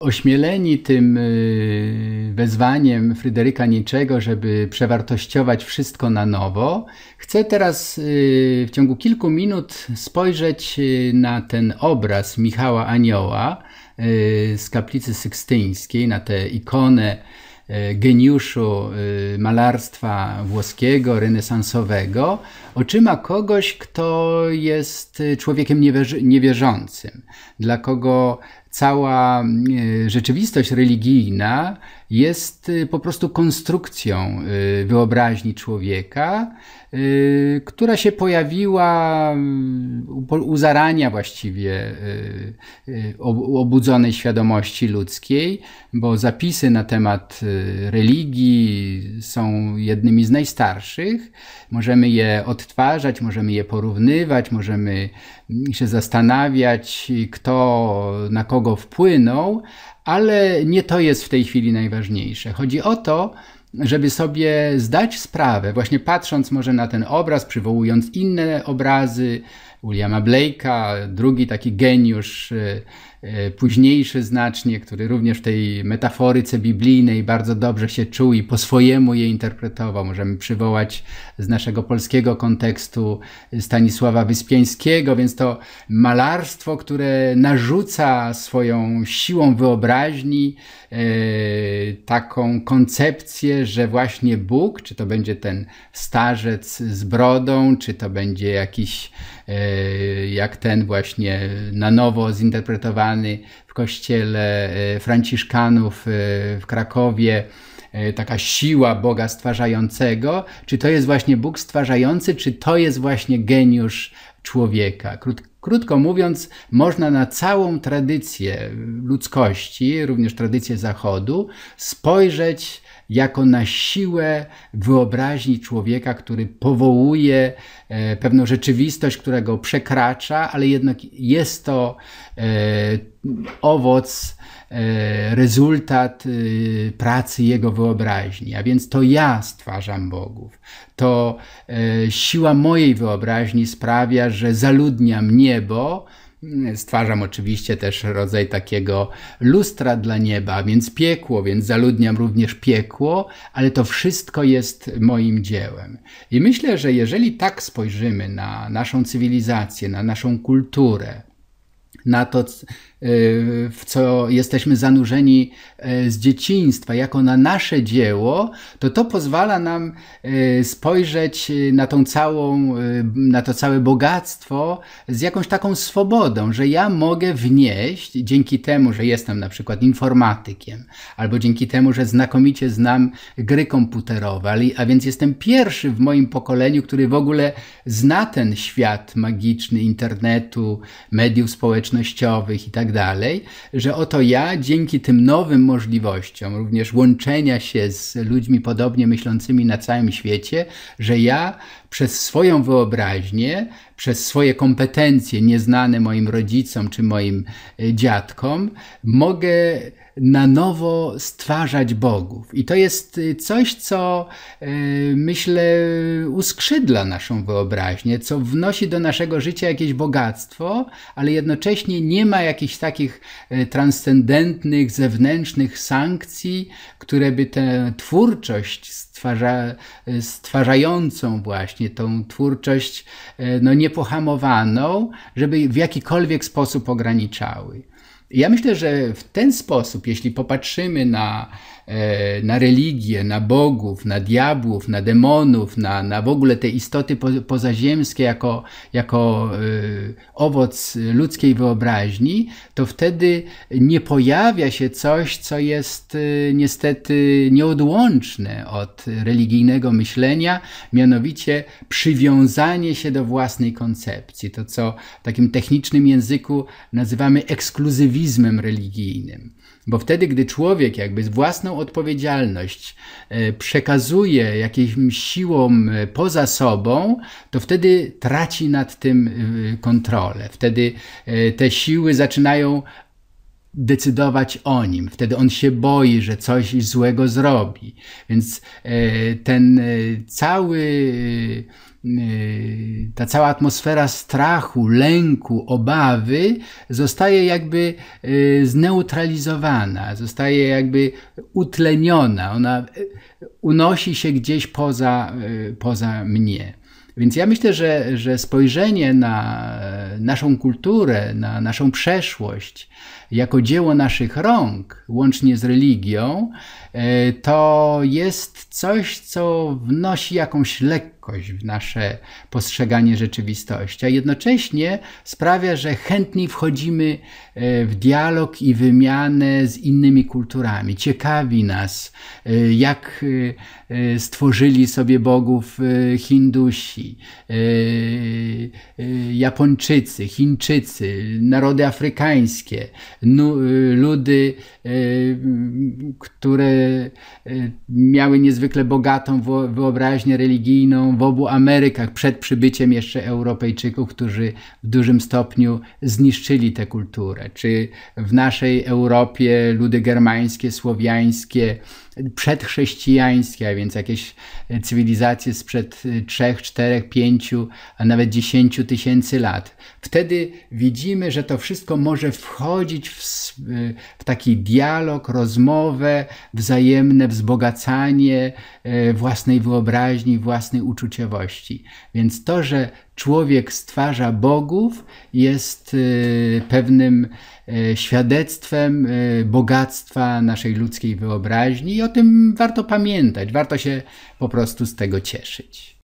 Ośmieleni tym y, wezwaniem Fryderyka Niczego, żeby przewartościować wszystko na nowo, chcę teraz y, w ciągu kilku minut spojrzeć y, na ten obraz Michała Anioła z kaplicy sykstyńskiej, na tę ikonę geniuszu malarstwa włoskiego, renesansowego, oczyma kogoś, kto jest człowiekiem niewierzącym, dla kogo cała e, rzeczywistość religijna jest e, po prostu konstrukcją e, wyobraźni człowieka, która się pojawiła u zarania właściwie obudzonej świadomości ludzkiej, bo zapisy na temat religii są jednymi z najstarszych. Możemy je odtwarzać, możemy je porównywać, możemy mm, się zastanawiać, kto na kogo kogo wpłynął, ale nie to jest w tej chwili najważniejsze. Chodzi o to, żeby sobie zdać sprawę, właśnie patrząc może na ten obraz, przywołując inne obrazy, Williama Blake'a, drugi taki geniusz, y, y, późniejszy znacznie, który również w tej metaforyce biblijnej bardzo dobrze się czuł i po swojemu je interpretował. Możemy przywołać z naszego polskiego kontekstu Stanisława Wyspiańskiego, więc to malarstwo, które narzuca swoją siłą wyobraźni y, taką koncepcję, że właśnie Bóg, czy to będzie ten starzec z brodą, czy to będzie jakiś jak ten właśnie na nowo zinterpretowany w kościele e, Franciszkanów e, w Krakowie, e, taka siła Boga stwarzającego, czy to jest właśnie Bóg stwarzający, czy to jest właśnie geniusz człowieka. Krótko mówiąc, można na całą tradycję ludzkości, również tradycję Zachodu, spojrzeć jako na siłę wyobraźni człowieka, który powołuje e, pewną rzeczywistość, która go przekracza, ale jednak jest to e, owoc, e, rezultat pracy jego wyobraźni. A więc to ja stwarzam bogów. To siła mojej wyobraźni sprawia, że zaludniam niebo, Stwarzam oczywiście też rodzaj takiego lustra dla nieba, więc piekło, więc zaludniam również piekło, ale to wszystko jest moim dziełem. I myślę, że jeżeli tak spojrzymy na naszą cywilizację, na naszą kulturę, na to, y, w co jesteśmy zanurzeni e, z dzieciństwa, jako na nasze dzieło, to to pozwala nam e, spojrzeć e, na, tą całą, na to całe bogactwo z jakąś taką swobodą, że ja mogę wnieść dzięki temu, że jestem na przykład informatykiem, albo dzięki temu, że znakomicie znam gry komputerowe, a więc jestem pierwszy w moim pokoleniu, który w ogóle zna ten świat magiczny internetu, mediów społecznych, społecznościowych i tak dalej, że oto ja dzięki tym nowym możliwościom, również łączenia się z ludźmi podobnie myślącymi na całym świecie, że ja przez swoją wyobraźnię, przez swoje kompetencje nieznane moim rodzicom czy moim e, dziadkom, mogę na nowo stwarzać bogów. I to jest y, coś, co y, myślę uskrzydla naszą wyobraźnię, co wnosi do naszego życia jakieś bogactwo, ale jednocześnie nie ma jakichś takich y, transcendentnych, zewnętrznych sankcji, które by tę twórczość stwarza, stwarzającą właśnie, tą twórczość no, niepohamowaną, żeby w jakikolwiek sposób ograniczały. Ja myślę, że w ten sposób, jeśli popatrzymy na, e, na religię, na bogów, na diabłów, na demonów, na, na w ogóle te istoty po, pozaziemskie jako, jako e, owoc ludzkiej wyobraźni, to wtedy nie pojawia się coś, co jest e, niestety nieodłączne od religijnego myślenia, mianowicie przywiązanie się do własnej koncepcji. To, co w takim technicznym języku nazywamy ekskluzywizmem aktywizmem religijnym. Bo wtedy, gdy człowiek jakby własną odpowiedzialność e, przekazuje jakimś siłom e, poza sobą, to wtedy traci nad tym e, kontrolę. Wtedy te siły zaczynają decydować o nim. Wtedy on się boi, że coś złego zrobi. Więc ten cały ta cała atmosfera strachu, lęku, obawy zostaje jakby y, zneutralizowana, zostaje jakby utleniona, ona y, unosi się gdzieś poza, y, poza mnie. Więc ja myślę, że, że spojrzenie na naszą kulturę, na naszą przeszłość, jako dzieło naszych rąk, łącznie z religią, to jest coś, co wnosi jakąś lekkość lekkość, w nasze postrzeganie rzeczywistości, a jednocześnie sprawia, że chętniej wchodzimy e, w dialog i wymianę z innymi kulturami. Ciekawi nas, e, jak e, stworzyli sobie bogów Hindusi, Japończycy, Chińczycy, narody afrykańskie, ludy, które miały niezwykle bogatą wyobraźnię religijną, w obu Amerykach przed przybyciem jeszcze Europejczyków, którzy w dużym stopniu zniszczyli tę kulturę. Czy w naszej Europie ludy germańskie, słowiańskie, przedchrześcijańskie, a więc jakieś e, cywilizacje sprzed 3, 4, 5, a nawet 10 tysięcy lat. Wtedy widzimy, że to wszystko może wchodzić w, e, w taki dialog, rozmowę, wzajemne wzbogacanie e, własnej wyobraźni, własnej uczuć uczuciowości. Więc to, że człowiek stwarza bogów, jest y, pewnym y, świadectwem y, bogactwa naszej ludzkiej wyobraźni i o tym warto pamiętać, warto się po prostu z tego cieszyć.